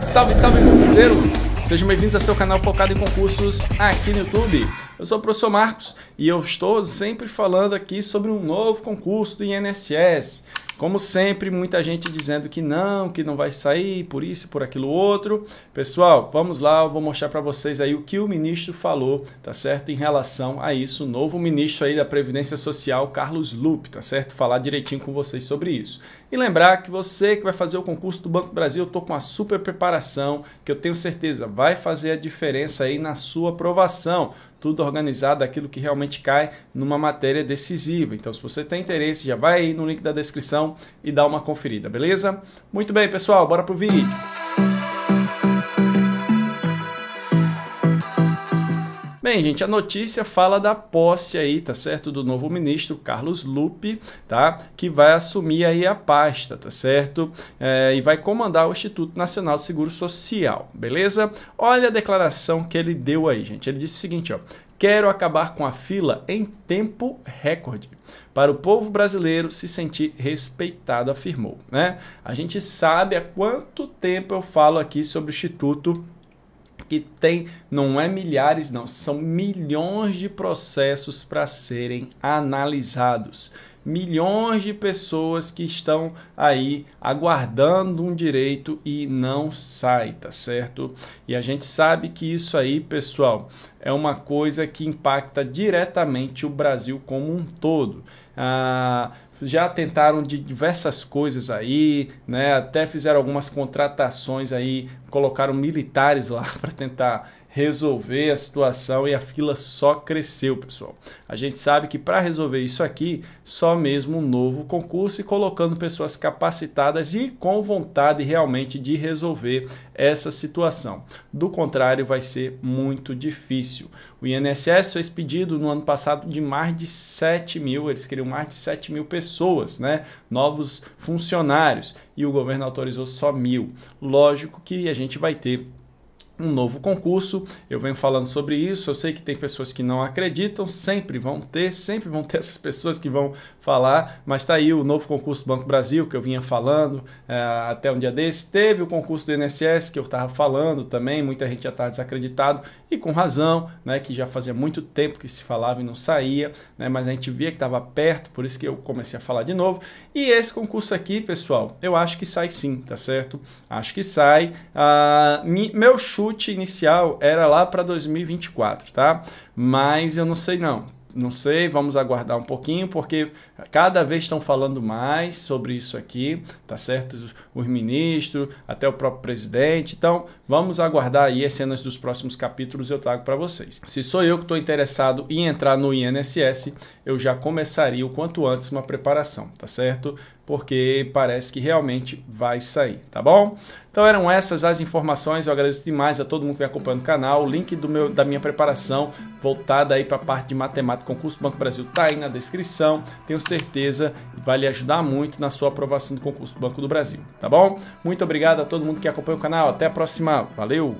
Salve, salve concurseiros! Sejam bem-vindos ao seu canal focado em concursos aqui no YouTube. Eu sou o professor Marcos e eu estou sempre falando aqui sobre um novo concurso do INSS. Como sempre, muita gente dizendo que não, que não vai sair, por isso, por aquilo outro. Pessoal, vamos lá, eu vou mostrar para vocês aí o que o ministro falou, tá certo? Em relação a isso, o novo ministro aí da Previdência Social, Carlos Lupe, tá certo? Falar direitinho com vocês sobre isso. E lembrar que você que vai fazer o concurso do Banco do Brasil, eu tô com uma super preparação que eu tenho certeza vai fazer a diferença aí na sua aprovação tudo organizado, aquilo que realmente cai numa matéria decisiva. Então, se você tem interesse, já vai aí no link da descrição e dá uma conferida, beleza? Muito bem, pessoal, bora pro vídeo. Bem, gente, a notícia fala da posse aí, tá certo? Do novo ministro Carlos Lupe, tá? Que vai assumir aí a pasta, tá certo? É, e vai comandar o Instituto Nacional de Seguro Social, beleza? Olha a declaração que ele deu aí, gente. Ele disse o seguinte, ó. Quero acabar com a fila em tempo recorde para o povo brasileiro se sentir respeitado, afirmou. Né? A gente sabe há quanto tempo eu falo aqui sobre o Instituto porque tem, não é milhares, não, são milhões de processos para serem analisados milhões de pessoas que estão aí aguardando um direito e não sai, tá certo? E a gente sabe que isso aí, pessoal, é uma coisa que impacta diretamente o Brasil como um todo. Ah, já tentaram de diversas coisas aí, né? Até fizeram algumas contratações aí, colocaram militares lá para tentar resolver a situação e a fila só cresceu, pessoal. A gente sabe que para resolver isso aqui, só mesmo um novo concurso e colocando pessoas capacitadas e com vontade realmente de resolver essa situação. Do contrário, vai ser muito difícil. O INSS fez pedido no ano passado de mais de 7 mil, eles queriam mais de 7 mil pessoas, né? Novos funcionários. E o governo autorizou só mil. Lógico que a gente vai ter um novo concurso. Eu venho falando sobre isso. Eu sei que tem pessoas que não acreditam, sempre vão ter, sempre vão ter essas pessoas que vão falar. Mas está aí o novo concurso do Banco Brasil que eu vinha falando é, até um dia desse. Teve o concurso do INSS que eu estava falando também. Muita gente já está desacreditado e com razão, né? Que já fazia muito tempo que se falava e não saía, né? Mas a gente via que estava perto, por isso que eu comecei a falar de novo. E esse concurso aqui, pessoal, eu acho que sai sim, tá certo? Acho que sai. Ah, meu chute chute inicial era lá para 2024, tá? Mas eu não sei não. Não sei, vamos aguardar um pouquinho, porque cada vez estão falando mais sobre isso aqui, tá certo? Os ministros, até o próprio presidente. Então, vamos aguardar aí as cenas dos próximos capítulos, eu trago para vocês. Se sou eu que estou interessado em entrar no INSS, eu já começaria o quanto antes uma preparação, tá certo? porque parece que realmente vai sair, tá bom? Então eram essas as informações, eu agradeço demais a todo mundo que vem acompanhando o canal, o link do meu, da minha preparação voltada aí para a parte de matemática, concurso do Banco Brasil está aí na descrição, tenho certeza que vai lhe ajudar muito na sua aprovação do concurso do Banco do Brasil, tá bom? Muito obrigado a todo mundo que acompanha o canal, até a próxima, valeu!